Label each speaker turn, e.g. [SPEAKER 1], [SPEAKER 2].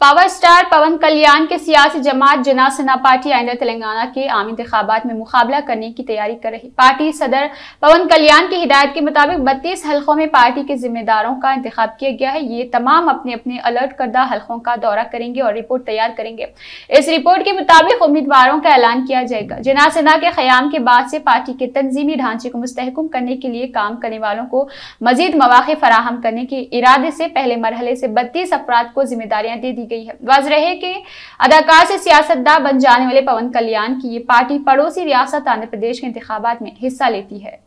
[SPEAKER 1] power star पवन कल्याण के सियासी जमात जना सेना पार्टी आइंदा तेलंगाना के आम इंतबात में मुकाबला करने की तैयारी कर रही पार्टी सदर पवन कल्याण की हिदायत के मुताबिक बत्तीस हलकों में पार्टी के जिम्मेदारों का इंतखब किया गया है ये तमाम अपने अपने अलर्ट करदा हलकों का दौरा करेंगे और रिपोर्ट तैयार करेंगे इस रिपोर्ट के मुताबिक उम्मीदवारों का ऐलान किया जाएगा जना सेना के क्याम के बाद से पार्टी के तंजीमी ढांचे को मुस्तकम करने के लिए काम करने वालों को मजीद मौाक़े फराहम करने के इरादे से पहले मरहले से बत्तीस अफराद को जिम्मेदारियाँ दे दी गई है वज रहे के अदाकार से सियासतदान बन जाने वाले पवन कल्याण की ये पार्टी पड़ोसी रियासत आंध्र प्रदेश के इंतबात में हिस्सा लेती है